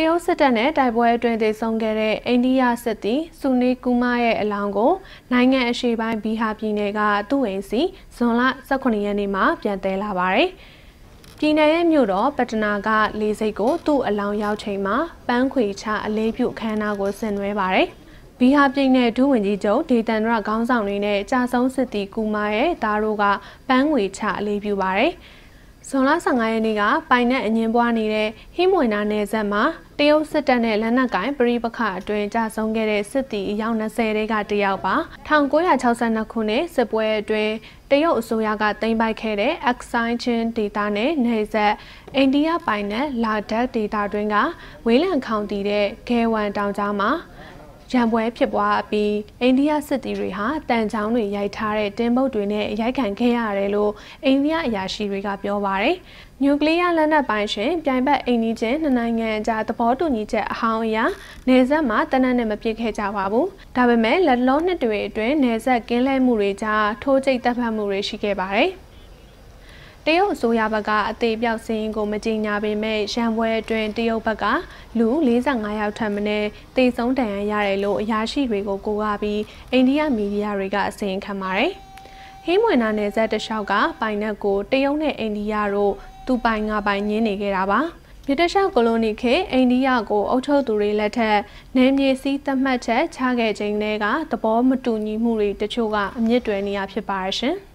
တရုတ်စစ်တပ်နဲ့တိုက်ပွဲအတွင်းသေဆုံးခဲ့တဲ့အိန္ဒိယစစ်သည်ဆူနီကူမာရဲ့အလောင်းကိုနိုင်ငံအရှေ့ပိုင်းဘီဟာပြည်နယ်ကသူ့အိမ်စီဇွန်လ18ရက်နေ့မှာ ပြန်တဲလာပါတယ်။ပြည်နယ်ရဲ့မြို့တော်ပတနာကလေစိတ်ကိုသူ့အလောင်းရောက်ချိန်မှာပန်းခွေချအလေးပြုခမ်းနားကိုဆင်နွှဲပါတယ်။ဘီဟာပြိန်နယ်ဒုဝန်ကြီးချုပ်ဒေတန်ရခေါင်းဆောင်တွေနဲ့ကြာဆုံးစစ်တီကူမာရဲ့ဒါတို့ကပန်းငွေချအလေးပြုပါတယ်။ဇွန်လ15ရက်နေ့ကပိုင်နဲ့အငင်းပွားနေတဲ့ဟင်းမွေနာနယ်စပ်မှာတရုတ်စစ်တပ်နဲ့လက်နက်ကင်ပရိပခအတွင်ကြဆုံးခဲ့တဲ့စစ်သည်အယောက်20တဲကတယောက်ပါ1962ခုနှစ်စစ်ပွဲအတွင်းတရုတ်အစိုးရကသိမ်းပိုက်ခဲ့တဲ့ Aksai Chin ဒေတာနဲ့နယ်စပ်အိန္ဒိယပိုင်နဲ့လာဒတ်ဒေတာတွင်ကဝေးလံခေါင်တည်တဲ့ဂေဝန်တောင်ကြားမှာရံပွဲဖြစ်ပွားပြီးအိန္ဒိယစစ်တီတွေဟာတန်ချောင်းတွေရိုက်ထားတဲ့တင်းပုတ်တွေနဲ့ရိုက်ခံခဲ့ရတယ်လို့အိန္ဒိယအရာရှိတွေကပြောပါတယ်။နျူကလ িয়ার လက်နက်ပိုင်းရှင်ပြိုင်ဘက်အိန္ဒိချင်းနှစ်နိုင်ငံကြားသဘောတူညီချက်အဟောင်းအရနေဆက်မှာတနက်နဲ့မပြစ်ခဲ့ကြပါဘူး။ဒါပေမဲ့လက်လုံးနှစ်တွေအတွင်းနေဆက်ကင်းလဲမှုတွေကြားထိုးကျိတ်တပ်ဖတ်မှုတွေရှိခဲ့ပါတယ်။တရုတ်အစိုးရဘက်ကအသေးပြောက်စင်းကိုမကြေညာပေမဲ့ရန်ပွဲအတွင်းတရုတ်ဘက်ကလူ45ယောက်ထပ်မင်းတေဆုံးတန်ရန်ရတယ်လို့အရာရှိတွေကိုကိုးကားပြီးအိန္ဒိယမီဒီယာတွေကအစင်ခံပါတယ်။ဟင်းမွေနာနယ်စပ်တလျှောက်ကပိုင်နက်ကိုတရုတ်နဲ့အိန္ဒိယတို့သူပိုင်ငါပိုင်ညင်းနေခဲ့တာပါ။မြတရှကိုလိုနီခေအိန္ဒိယကိုအုပ်ချုပ်သူတွေလက်ထက်နယ်မြေစည်းသတ်မှတ်ချက်ချခဲ့ခြင်းတွေကသဘောမတူညီမှုတွေတချို့ကအမြင့်တွယ်နေရဖြစ်ပါရရှင်။